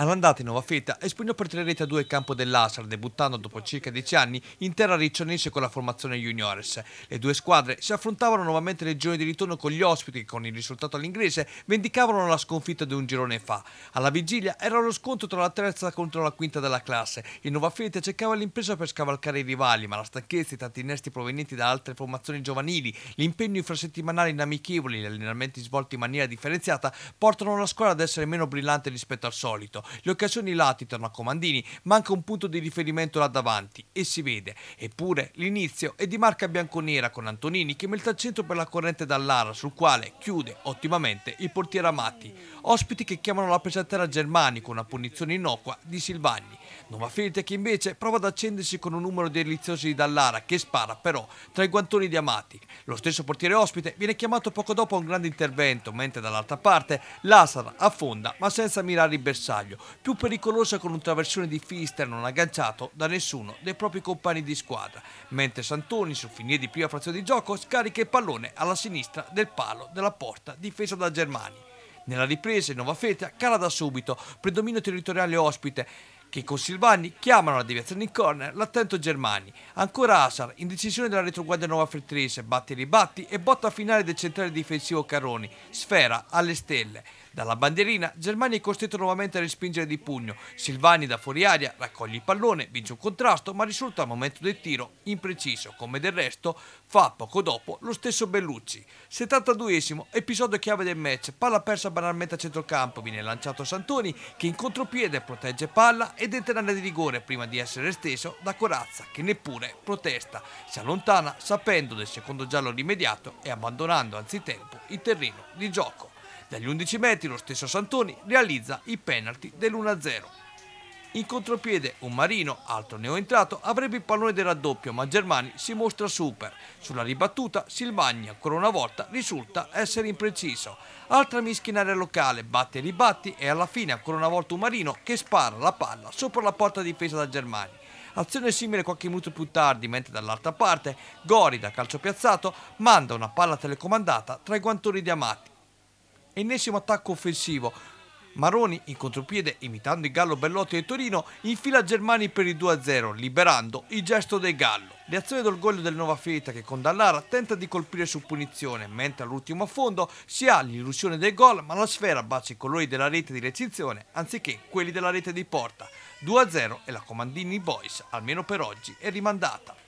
All'andata in nuova fetta e per tre reti a due campo dell'Asar, debuttando dopo circa dieci anni in terra riccionese con la formazione juniores. Le due squadre si affrontavano nuovamente nel giorni di ritorno con gli ospiti che con il risultato all'inglese vendicavano la sconfitta di un girone fa. Alla vigilia era lo scontro tra la terza contro la quinta della classe. Il nuova fetta cercava l'impresa per scavalcare i rivali, ma la stanchezza e i tanti innesti provenienti da altre formazioni giovanili, l'impegno infrasettimanale inamichevoli e gli allenamenti svolti in maniera differenziata portano la squadra ad essere meno brillante rispetto al solito le occasioni latitano a Comandini, manca un punto di riferimento là davanti e si vede. Eppure l'inizio è di marca bianconera con Antonini che mette al centro per la corrente dall'ara sul quale chiude ottimamente il portiere Amati. Ospiti che chiamano la pesantera Germani con una punizione innocua di Silvagni. Nova Felite che invece prova ad accendersi con un numero delizioso di Dallara che spara però tra i guantoni di Amati. Lo stesso portiere ospite viene chiamato poco dopo a un grande intervento, mentre dall'altra parte Lazar affonda ma senza mirare il bersaglio più pericolosa con un traversone di Fister non agganciato da nessuno dei propri compagni di squadra, mentre Santoni sul finire di prima frazione di gioco scarica il pallone alla sinistra del palo della porta difesa da Germani. Nella ripresa in Nova Fetia cala da subito, predominio territoriale ospite che con Silvani chiamano la deviazione in corner l'attento Germani. Ancora Asar, indecisione della retroguardia nuova frettese, batte e ribatti e botta finale del centrale difensivo Caroni, sfera alle stelle. Dalla bandierina Germani è costretto nuovamente a respingere di pugno, Silvani da fuori aria raccoglie il pallone, vince un contrasto ma risulta al momento del tiro impreciso, come del resto fa poco dopo lo stesso Bellucci. 72esimo, episodio chiave del match, palla persa banalmente a centrocampo, viene lanciato Santoni che in contropiede protegge palla ed entrerà di rigore prima di essere esteso da Corazza che neppure protesta, si allontana sapendo del secondo giallo rimediato e abbandonando anzitempo il terreno di gioco. Dagli 11 metri lo stesso Santoni realizza i penalty dell'1-0. In contropiede un Marino, altro neoentrato, avrebbe il pallone del raddoppio, ma Germani si mostra super. Sulla ribattuta Silvagna, ancora una volta, risulta essere impreciso. Altra mischia in area locale, batte e ribatti e alla fine ancora una volta un Marino che spara la palla sopra la porta difesa da Germani. Azione simile qualche minuto più tardi, mentre dall'altra parte Gori, da calcio piazzato, manda una palla telecomandata tra i guantoni di Amati. Ennesimo attacco offensivo, Maroni in contropiede, imitando il Gallo Bellotti e Torino, infila Germani per il 2-0, liberando il gesto del Gallo. Reazione d'orgoglio del Nova Fieta che con Dallara tenta di colpire su punizione, mentre all'ultimo fondo si ha l'illusione del gol, ma la sfera bacia i colori della rete di recinzione anziché quelli della rete di porta. 2-0 e la Comandini Boys, almeno per oggi, è rimandata.